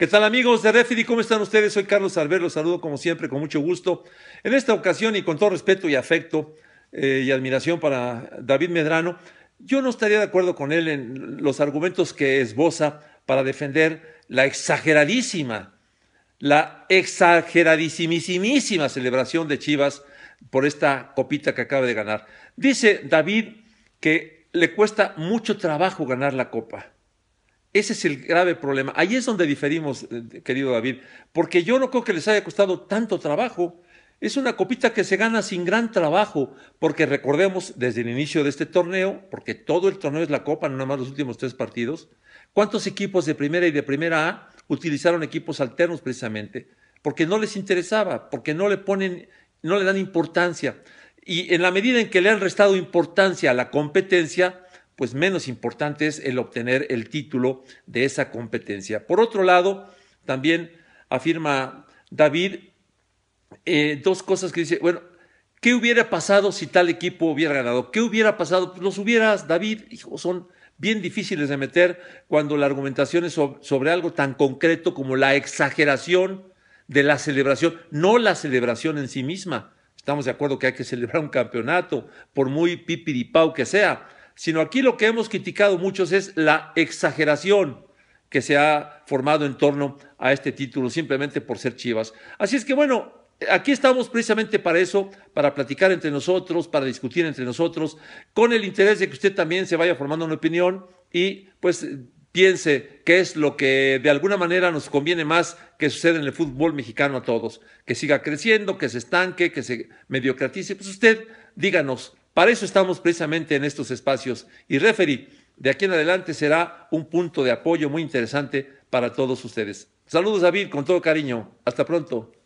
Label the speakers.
Speaker 1: ¿Qué tal amigos de Refiri? ¿Cómo están ustedes? Soy Carlos Alberto, los saludo como siempre con mucho gusto. En esta ocasión y con todo respeto y afecto eh, y admiración para David Medrano, yo no estaría de acuerdo con él en los argumentos que esboza para defender la exageradísima, la exageradísimísima celebración de Chivas por esta copita que acaba de ganar. Dice David que le cuesta mucho trabajo ganar la copa. Ese es el grave problema. Ahí es donde diferimos, eh, querido David, porque yo no creo que les haya costado tanto trabajo. Es una copita que se gana sin gran trabajo, porque recordemos desde el inicio de este torneo, porque todo el torneo es la copa, no nada más los últimos tres partidos, cuántos equipos de primera y de primera A utilizaron equipos alternos precisamente, porque no les interesaba, porque no le no le dan importancia. Y en la medida en que le han restado importancia a la competencia, pues menos importante es el obtener el título de esa competencia. Por otro lado, también afirma David eh, dos cosas que dice, bueno, ¿qué hubiera pasado si tal equipo hubiera ganado? ¿Qué hubiera pasado? Pues los hubieras, David, hijo, son bien difíciles de meter cuando la argumentación es sobre, algo tan concreto como la exageración de la celebración, no la celebración en sí misma. Estamos de acuerdo que hay que celebrar un campeonato, por muy pipiripau que sea, sino aquí lo que hemos criticado muchos es la exageración que se ha formado en torno a este título, simplemente por ser Chivas. Así es que bueno, aquí estamos precisamente para eso, para platicar entre nosotros, para discutir entre nosotros, con el interés de que usted también se vaya formando una opinión y pues piense qué es lo que de alguna manera nos conviene más que suceda en el fútbol mexicano a todos, que siga creciendo, que se estanque, que se mediocratice. Pues usted díganos para eso estamos precisamente en estos espacios y Referi de aquí en adelante será un punto de apoyo muy interesante para todos ustedes. Saludos David, con todo cariño. Hasta pronto.